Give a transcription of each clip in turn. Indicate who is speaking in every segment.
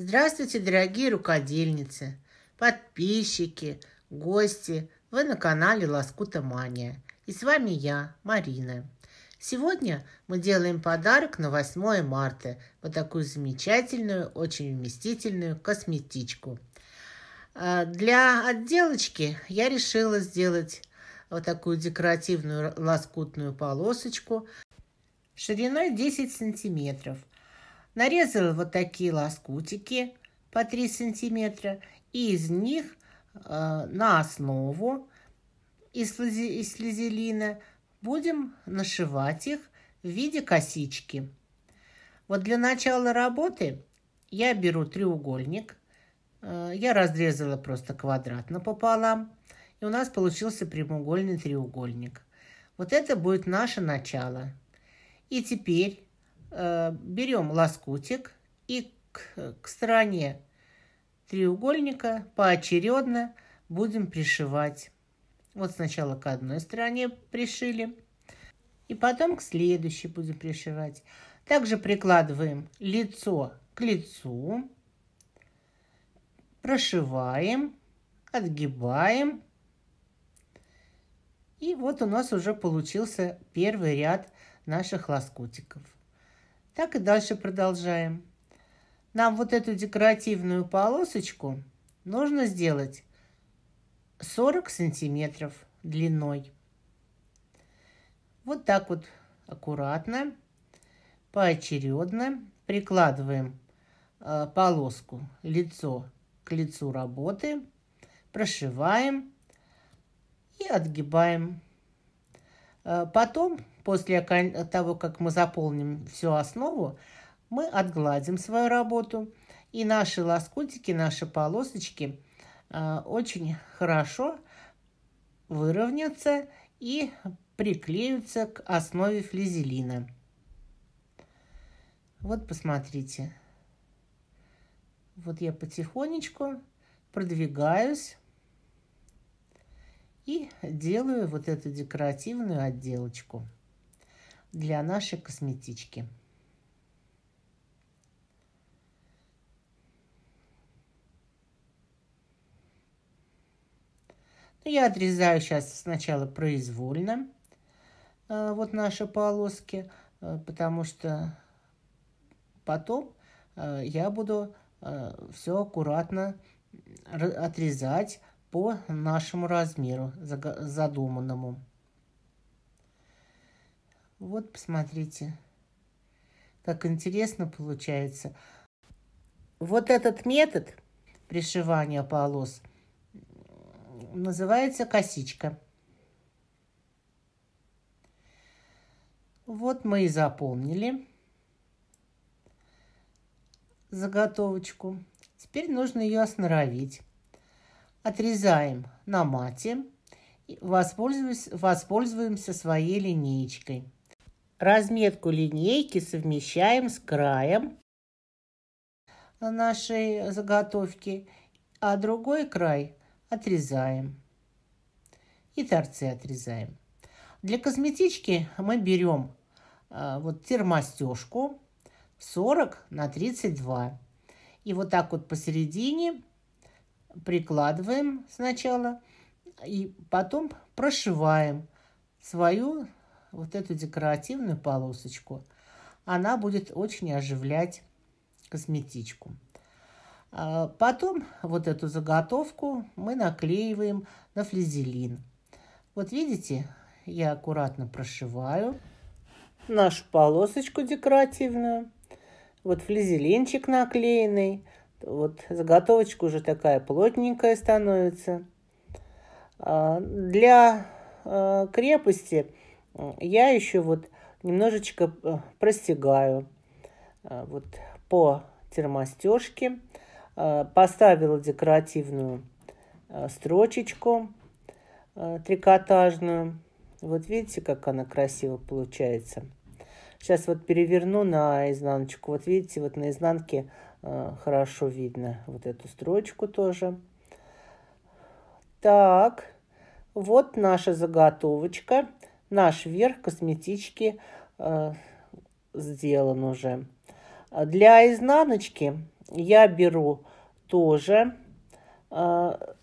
Speaker 1: Здравствуйте, дорогие рукодельницы, подписчики, гости. Вы на канале Лоскута Мания. И с вами я, Марина. Сегодня мы делаем подарок на 8 марта. Вот такую замечательную, очень вместительную косметичку. А, для отделочки я решила сделать вот такую декоративную лоскутную полосочку шириной 10 сантиметров нарезала вот такие лоскутики по 3 сантиметра и из них э, на основу из, флази, из флизелина будем нашивать их в виде косички. Вот для начала работы я беру треугольник. Э, я разрезала просто квадрат напополам. И у нас получился прямоугольный треугольник. Вот это будет наше начало. И теперь Э, берем лоскутик и к, к стороне треугольника поочередно будем пришивать. Вот сначала к одной стороне пришили, и потом к следующей будем пришивать. Также прикладываем лицо к лицу, прошиваем, отгибаем. И вот у нас уже получился первый ряд наших лоскутиков. Так и дальше продолжаем. Нам вот эту декоративную полосочку нужно сделать 40 сантиметров длиной. Вот так вот аккуратно, поочередно прикладываем э, полоску лицо к лицу работы, прошиваем и отгибаем. Э, потом после того, как мы заполним всю основу, мы отгладим свою работу, и наши лоскутики, наши полосочки э, очень хорошо выровнятся и приклеются к основе флизелина. Вот посмотрите. Вот я потихонечку продвигаюсь и делаю вот эту декоративную отделочку для нашей косметички. Ну, я отрезаю сейчас сначала произвольно э, вот наши полоски, э, потому что потом э, я буду все аккуратно отрезать по нашему размеру задуманному. Вот, посмотрите, как интересно получается. Вот этот метод пришивания полос называется косичка. Вот мы и заполнили заготовочку. Теперь нужно ее остановить. Отрезаем на мате и воспользуемся своей линеечкой. Разметку линейки совмещаем с краем нашей заготовки, а другой край отрезаем. И торцы отрезаем. Для косметички мы берем э, вот термостежку 40 на 32. И вот так вот посередине прикладываем сначала и потом прошиваем свою вот эту декоративную полосочку, она будет очень оживлять косметичку. А, потом вот эту заготовку мы наклеиваем на флизелин. Вот видите, я аккуратно прошиваю нашу полосочку декоративную. Вот флизелинчик наклеенный. Вот заготовочка уже такая плотненькая становится. А, для а, крепости я еще вот немножечко э, простегаю э, вот по термостежке, э, поставила декоративную строчечку трикотажную. Вот видите, как она красиво получается. Сейчас вот переверну на изнаночку. Вот видите, вот на изнанке хорошо видно вот эту строчку тоже. Так, вот наша заготовочка наш верх косметички э, сделан уже. Для изнаночки я беру тоже э,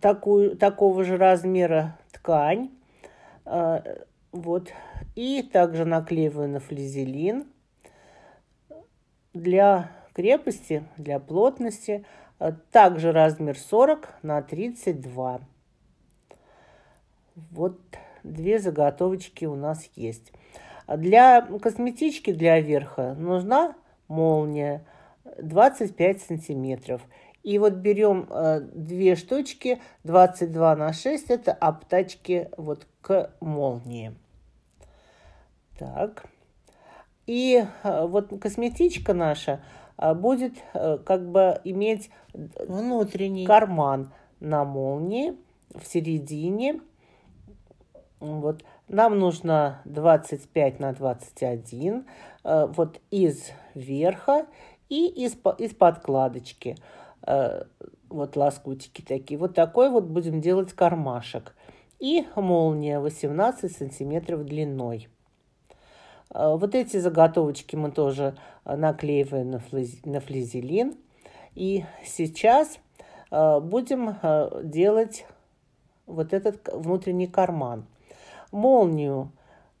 Speaker 1: такую, такого же размера ткань. Э, вот. И также наклеиваю на флизелин. Для крепости, для плотности. Э, также размер 40 на 32. Вот две заготовочки у нас есть. Для косметички для верха нужна молния 25 сантиметров. И вот берем э, две штучки, 22 на 6, это обтачки вот к молнии. Так. И э, вот косметичка наша э, будет как бы иметь внутренний карман на молнии в середине вот нам нужно 25 на 21 э, вот из верха и из, из подкладочки. Э, вот лоскутики такие. Вот такой вот будем делать кармашек. И молния 18 сантиметров длиной. Э, вот эти заготовочки мы тоже наклеиваем на, флиз, на флизелин. И сейчас будем делать вот этот внутренний карман – молнию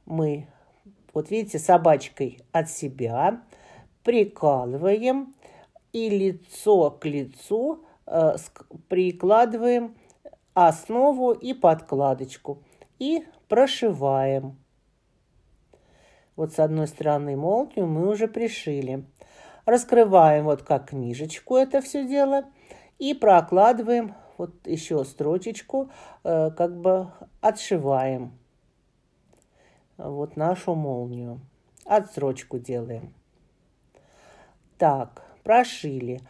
Speaker 1: мы, вот видите, собачкой от себя прикалываем и лицо к лицу э, прикладываем основу и подкладочку и прошиваем. Вот с одной стороны молнию мы уже пришили. Раскрываем вот как книжечку это все дело и прокладываем вот еще строчечку, э, как бы отшиваем вот нашу молнию. Отсрочку делаем. Так, прошили.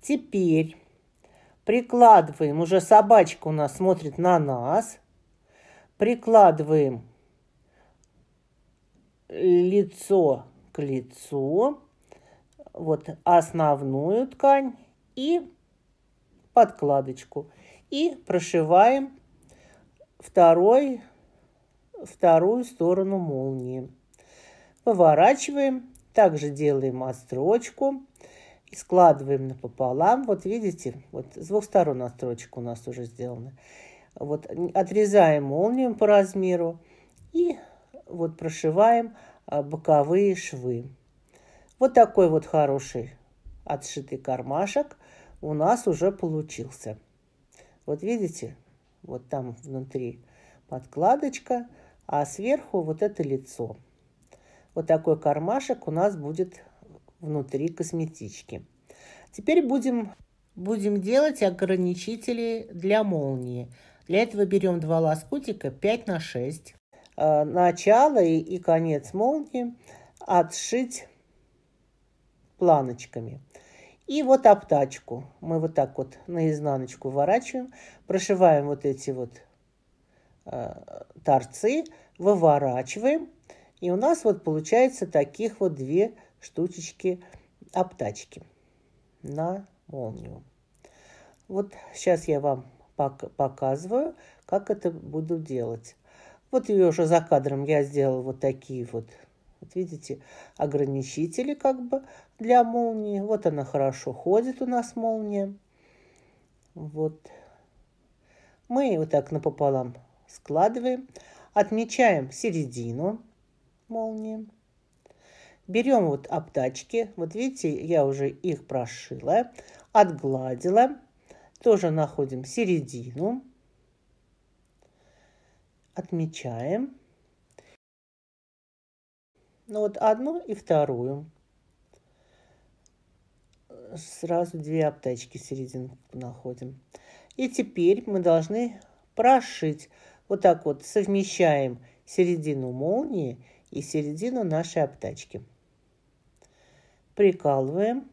Speaker 1: Теперь прикладываем, уже собачка у нас смотрит на нас. Прикладываем лицо к лицу, вот основную ткань и подкладочку. И прошиваем второй вторую сторону молнии. Поворачиваем, также делаем отстрочку и складываем пополам Вот видите, вот с двух сторон отстрочка у нас уже сделана. Вот отрезаем молнию по размеру и вот прошиваем а, боковые швы. Вот такой вот хороший отшитый кармашек у нас уже получился. Вот видите, вот там внутри подкладочка, а сверху вот это лицо. Вот такой кармашек у нас будет внутри косметички. Теперь будем, будем делать ограничители для молнии. Для этого берем два лоскутика 5 на 6. А, начало и, и конец молнии отшить планочками. И вот обтачку мы вот так вот на изнаночку ворачиваем, прошиваем вот эти вот Э, торцы, выворачиваем. И у нас вот получается таких вот две штучечки обтачки на молнию. Вот сейчас я вам показываю, как это буду делать. Вот ее уже за кадром я сделала вот такие вот, вот видите, ограничители как бы для молнии. Вот она хорошо ходит у нас молния. Вот. Мы вот так напополам складываем, отмечаем середину молнии. Берем вот обтачки, вот видите, я уже их прошила, отгладила, тоже находим середину, отмечаем. Ну вот одну и вторую. Сразу две обтачки серединку находим. И теперь мы должны прошить вот так вот совмещаем середину молнии и середину нашей обтачки. Прикалываем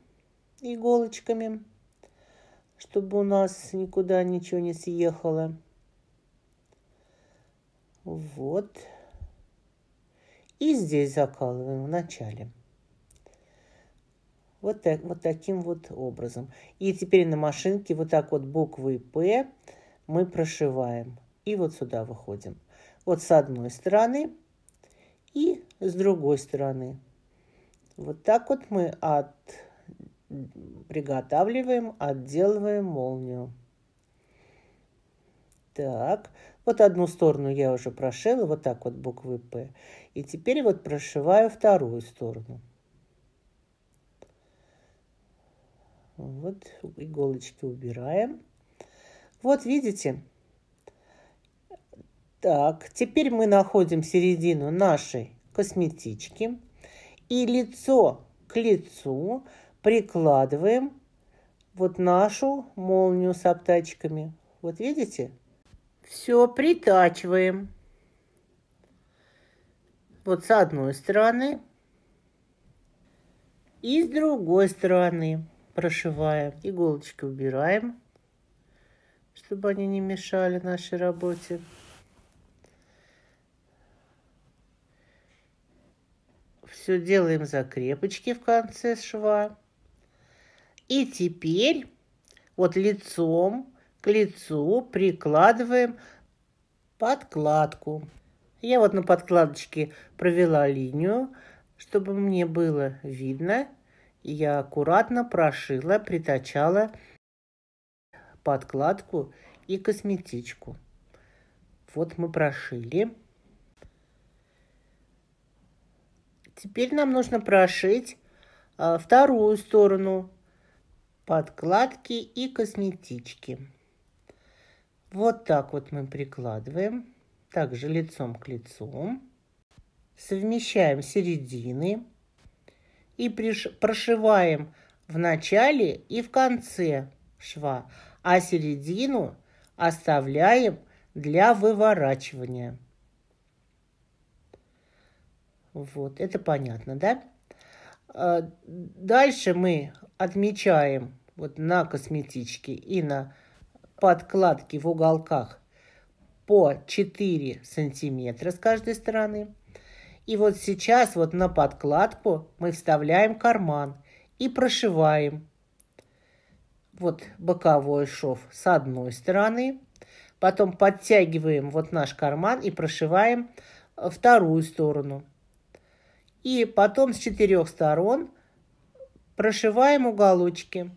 Speaker 1: иголочками, чтобы у нас никуда ничего не съехало. Вот. И здесь закалываем в начале. Вот, так, вот таким вот образом. И теперь на машинке вот так вот буквы «П» мы прошиваем и вот сюда выходим. Вот с одной стороны и с другой стороны. Вот так вот мы от... приготавливаем, отделываем молнию. Так, вот одну сторону я уже прошила, вот так вот буквы «П». И теперь вот прошиваю вторую сторону. Вот иголочки убираем. Вот видите, так, теперь мы находим середину нашей косметички и лицо к лицу прикладываем вот нашу молнию с обтачками. Вот видите? Все притачиваем. Вот с одной стороны и с другой стороны прошиваем. Иголочки убираем, чтобы они не мешали нашей работе. все делаем закрепочки в конце шва. И теперь вот лицом к лицу прикладываем подкладку. Я вот на подкладочке провела линию, чтобы мне было видно. Я аккуратно прошила, притачала подкладку и косметичку. Вот мы прошили. Теперь нам нужно прошить а, вторую сторону подкладки и косметички. Вот так вот мы прикладываем, также лицом к лицу. Совмещаем середины и прошиваем в начале и в конце шва, а середину оставляем для выворачивания. Вот, это понятно, да? А, дальше мы отмечаем вот на косметичке и на подкладке в уголках по 4 сантиметра с каждой стороны. И вот сейчас вот на подкладку мы вставляем карман и прошиваем вот боковой шов с одной стороны, потом подтягиваем вот наш карман и прошиваем э, вторую сторону – и потом с четырех сторон прошиваем уголочки.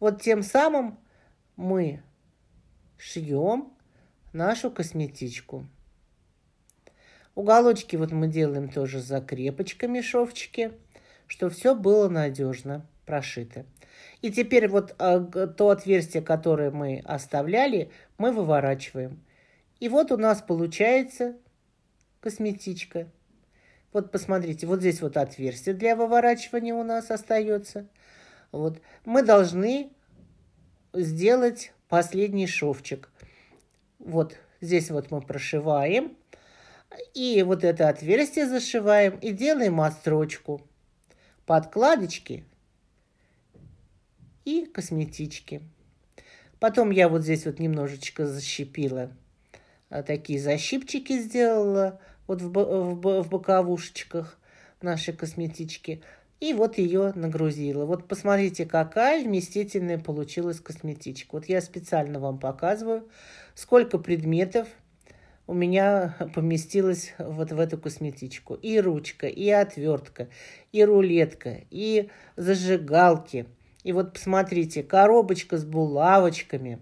Speaker 1: Вот тем самым мы шьем нашу косметичку. Уголочки вот мы делаем тоже закрепочками шовчики, чтобы все было надежно прошито. И теперь вот а, то отверстие, которое мы оставляли, мы выворачиваем. И вот у нас получается косметичка. Вот посмотрите, вот здесь вот отверстие для выворачивания у нас остается. Вот. Мы должны сделать последний шовчик. Вот здесь вот мы прошиваем. И вот это отверстие зашиваем и делаем отстрочку. Подкладочки и косметички. Потом я вот здесь вот немножечко защипила. А, такие защипчики сделала вот в, в, в боковушечках нашей косметички. И вот ее нагрузила. Вот посмотрите, какая вместительная получилась косметичка. Вот я специально вам показываю, сколько предметов у меня поместилось вот в эту косметичку. И ручка, и отвертка, и рулетка, и зажигалки. И вот посмотрите, коробочка с булавочками.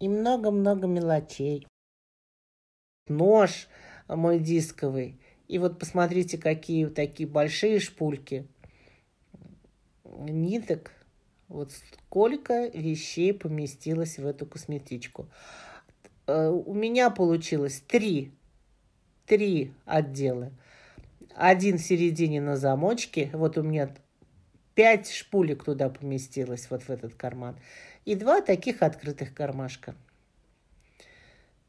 Speaker 1: И много-много мелочей. Нож – а, мой дисковый. И вот посмотрите, какие такие большие шпульки ниток. Вот сколько вещей поместилось в эту косметичку. А, у меня получилось три, три отдела. Один в середине на замочке. Вот у меня пять шпулек туда поместилось, вот в этот карман. И два таких открытых кармашка.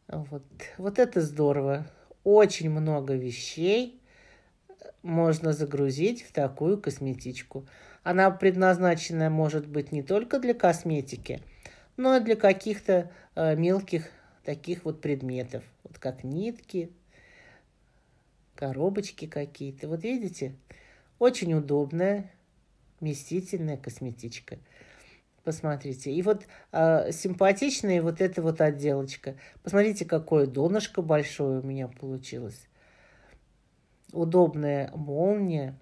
Speaker 1: Вот, вот это здорово очень много вещей можно загрузить в такую косметичку. Она предназначена, может быть, не только для косметики, но и для каких-то э, мелких таких вот предметов, вот как нитки, коробочки какие-то. Вот видите, очень удобная, вместительная косметичка. Посмотрите. И вот э, симпатичная вот эта вот отделочка. Посмотрите, какое донышко большое у меня получилось. Удобная молния.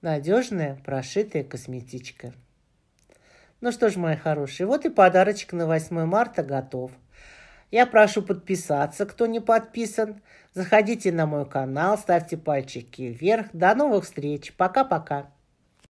Speaker 1: Надежная прошитая косметичка. Ну что ж, мои хорошие, вот и подарочек на 8 марта готов. Я прошу подписаться, кто не подписан. Заходите на мой канал, ставьте пальчики вверх. До новых встреч. Пока-пока.